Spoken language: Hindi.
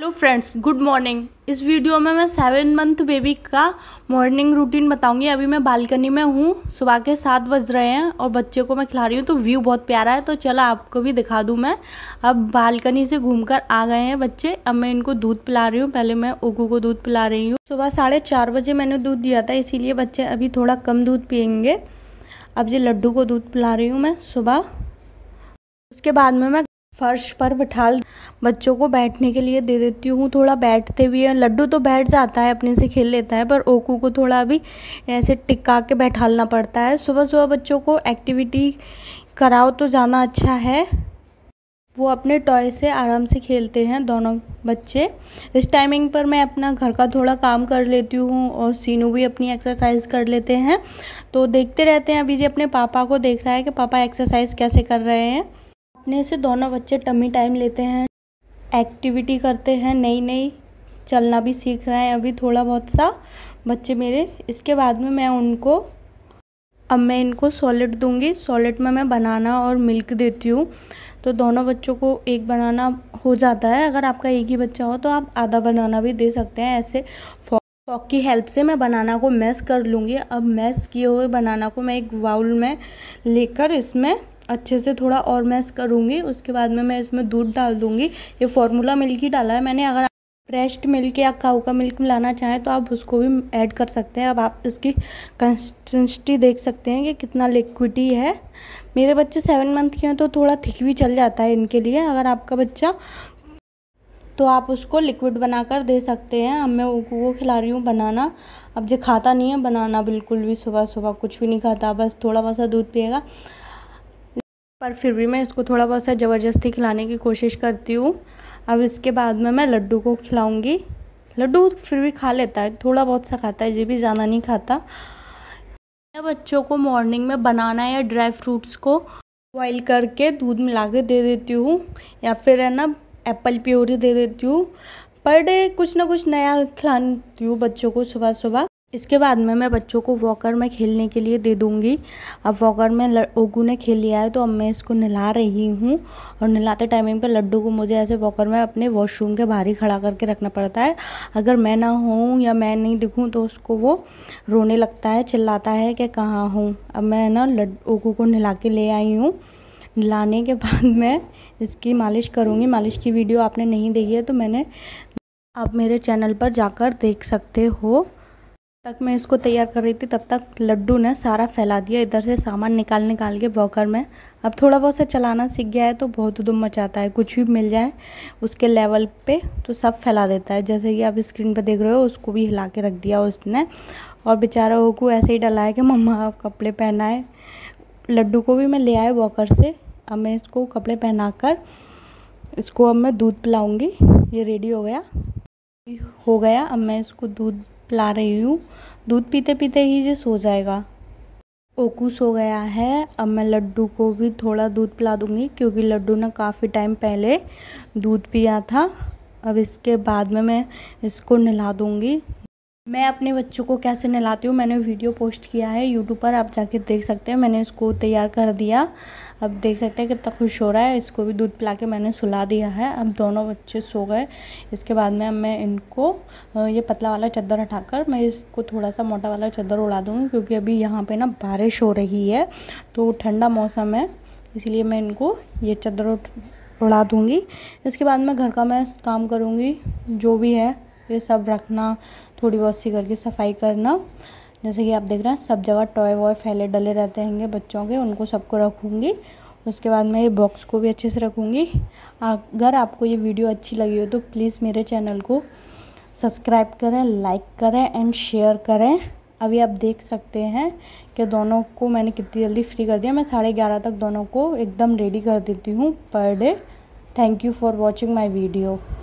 हेलो फ्रेंड्स गुड मॉर्निंग इस वीडियो में मैं सेवन मंथ बेबी का मॉर्निंग रूटीन बताऊंगी अभी मैं बालकनी में हूँ सुबह के सात बज रहे हैं और बच्चे को मैं खिला रही हूँ तो व्यू बहुत प्यारा है तो चला आपको भी दिखा दूँ मैं अब बालकनी से घूमकर आ गए हैं बच्चे अब मैं इनको दूध पिला रही हूँ पहले मैं ओगू को दूध पिला रही हूँ सुबह साढ़े चार बजे मैंने दूध दिया था इसीलिए बच्चे अभी थोड़ा कम दूध पियेंगे अब ये लड्डू को दूध पिला रही हूँ मैं सुबह उसके बाद में मैं फर्श पर बैठा बच्चों को बैठने के लिए दे देती हूँ थोड़ा बैठते भी हैं लड्डू तो बैठ जाता है अपने से खेल लेता है पर ओकू को थोड़ा अभी ऐसे टिका के बैठालना पड़ता है सुबह सुबह बच्चों को एक्टिविटी कराओ तो जाना अच्छा है वो अपने टॉय से आराम से खेलते हैं दोनों बच्चे इस टाइमिंग पर मैं अपना घर का थोड़ा काम कर लेती हूँ और सीनू भी अपनी एक्सरसाइज कर लेते हैं तो देखते रहते हैं अभी जी अपने पापा को देख रहा है कि पापा एक्सरसाइज कैसे कर रहे हैं अपने से दोनों बच्चे टमी टाइम लेते हैं एक्टिविटी करते हैं नई नई चलना भी सीख रहे हैं अभी थोड़ा बहुत सा बच्चे मेरे इसके बाद में मैं उनको अब मैं इनको सॉलिड दूंगी सॉलिड में मैं बनाना और मिल्क देती हूँ तो दोनों बच्चों को एक बनाना हो जाता है अगर आपका एक ही बच्चा हो तो आप आधा बनाना भी दे सकते हैं ऐसे फॉक की हेल्प से मैं बनाना को मैस कर लूँगी अब मैस किए हुए बनाना को मैं एक बाउल में लेकर इसमें अच्छे से थोड़ा और मैस करूँगी उसके बाद में मैं इसमें दूध डाल दूँगी ये फॉर्मूला मिल्क ही डाला है मैंने अगर फ्रेस्ट मिल्क या काऊ का मिल्क मिलाना चाहें तो आप उसको भी ऐड कर सकते हैं अब आप इसकी कंसिस्टेंसी देख सकते हैं कि कितना लिक्विडी है मेरे बच्चे सेवन मंथ के हैं तो थोड़ा थिक भी चल जाता है इनके लिए अगर आपका बच्चा तो आप उसको लिक्विड बनाकर दे सकते हैं अब मैं वो खिला रही हूँ बनाना अब जो खाता नहीं है बनाना बिल्कुल भी सुबह सुबह कुछ भी नहीं खाता बस थोड़ा बहुत सा दूध पिएगा पर फिर भी मैं इसको थोड़ा बहुत सा ज़बरदस्ती खिलाने की कोशिश करती हूँ अब इसके बाद में मैं लड्डू को खिलाऊँगी लड्डू फिर भी खा लेता है थोड़ा बहुत सा खाता है ये भी ज़्यादा नहीं खाता मैं बच्चों को मॉर्निंग में बनाना या ड्राई फ्रूट्स को बॉइल करके दूध मिला के दे देती हूँ या फिर है ना एप्पल प्योरी दे देती हूँ पर डे कुछ ना कुछ नया खिलाती हूँ बच्चों को सुबह सुबह इसके बाद में मैं बच्चों को वॉकर में खेलने के लिए दे दूँगी अब वॉकर में ओगू ने खेल लिया है तो अब मैं इसको नहला रही हूँ और नहलाते टाइमिंग पे लड्डू को मुझे ऐसे वॉकर में अपने वॉशरूम के बाहर ही खड़ा करके रखना पड़ता है अगर मैं ना हूँ या मैं नहीं दिखूँ तो उसको वो रोने लगता है चिल्लाता है कि कहाँ हूँ अब मैं ना लड ओगू को नहला के ले आई हूँ नहलाने के बाद मैं इसकी मालिश करूँगी मालिश की वीडियो आपने नहीं देखी है तो मैंने आप मेरे चैनल पर जाकर देख सकते हो तक मैं इसको तैयार कर रही थी तब तक लड्डू ने सारा फैला दिया इधर से सामान निकाल निकाल के बॉकर में अब थोड़ा बहुत से चलाना सीख गया है तो बहुत दुम मचाता है कुछ भी मिल जाए उसके लेवल पे तो सब फैला देता है जैसे कि आप स्क्रीन पर देख रहे हो उसको भी हिला के रख दिया उसने और बेचारा वो को ऐसे ही डला है कि मम्मा आप कपड़े पहनाए लड्डू को भी मैं ले आए वॉकर से अब मैं इसको कपड़े पहना कर इसको अब मैं दूध पिलाऊँगी ये रेडी हो गया हो गया अब मैं इसको दूध पिला रही हूँ दूध पीते पीते ही ये सो जाएगा ओकू सो गया है अब मैं लड्डू को भी थोड़ा दूध पिला दूँगी क्योंकि लड्डू ने काफ़ी टाइम पहले दूध पिया था अब इसके बाद में मैं इसको नहला दूँगी मैं अपने बच्चों को कैसे नहलाती हूँ मैंने वीडियो पोस्ट किया है यूट्यूब पर आप जाके देख सकते हैं मैंने इसको तैयार कर दिया अब देख सकते हैं कितना खुश हो रहा है इसको भी दूध पिला के मैंने सुला दिया है अब दोनों बच्चे सो गए इसके बाद में अब मैं इनको ये पतला वाला चादर हटाकर मैं इसको थोड़ा सा मोटा वाला चादर उड़ा दूँगी क्योंकि अभी यहाँ पर ना बारिश हो रही है तो ठंडा मौसम है इसलिए मैं इनको ये चादर उड़ा दूँगी इसके बाद में घर का मैं काम करूँगी जो भी है ये सब रखना थोड़ी बहुत सी करके सफाई करना जैसे कि आप देख रहे हैं सब जगह टॉय वॉय फैले डले रहते हैंगे बच्चों के उनको सबको रखूँगी उसके बाद मैं ये बॉक्स को भी अच्छे से रखूँगी अगर आपको ये वीडियो अच्छी लगी हो तो प्लीज़ मेरे चैनल को सब्सक्राइब करें लाइक करें एंड शेयर करें अभी आप देख सकते हैं कि दोनों को मैंने कितनी जल्दी फ्री कर दिया मैं साढ़े ग्यारह तक दोनों को एकदम रेडी कर देती हूँ per day thank you for watching my video